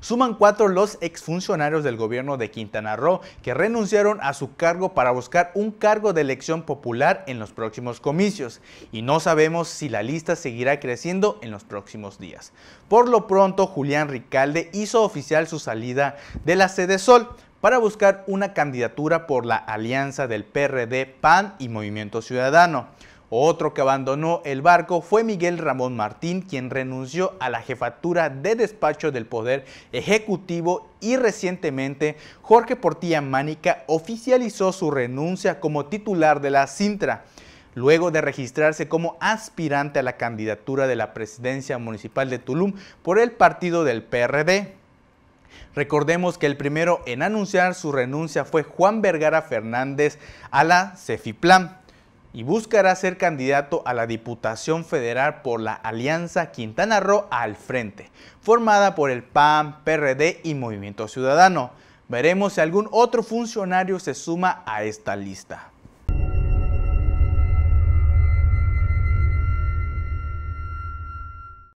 Suman cuatro los exfuncionarios del gobierno de Quintana Roo que renunciaron a su cargo para buscar un cargo de elección popular en los próximos comicios y no sabemos si la lista seguirá creciendo en los próximos días. Por lo pronto, Julián Ricalde hizo oficial su salida de la sede Sol para buscar una candidatura por la alianza del PRD, PAN y Movimiento Ciudadano. Otro que abandonó el barco fue Miguel Ramón Martín, quien renunció a la jefatura de despacho del Poder Ejecutivo y recientemente Jorge Portilla Mánica oficializó su renuncia como titular de la Sintra luego de registrarse como aspirante a la candidatura de la presidencia municipal de Tulum por el partido del PRD. Recordemos que el primero en anunciar su renuncia fue Juan Vergara Fernández a la Cefiplan y buscará ser candidato a la Diputación Federal por la Alianza Quintana Roo al Frente, formada por el PAN, PRD y Movimiento Ciudadano. Veremos si algún otro funcionario se suma a esta lista.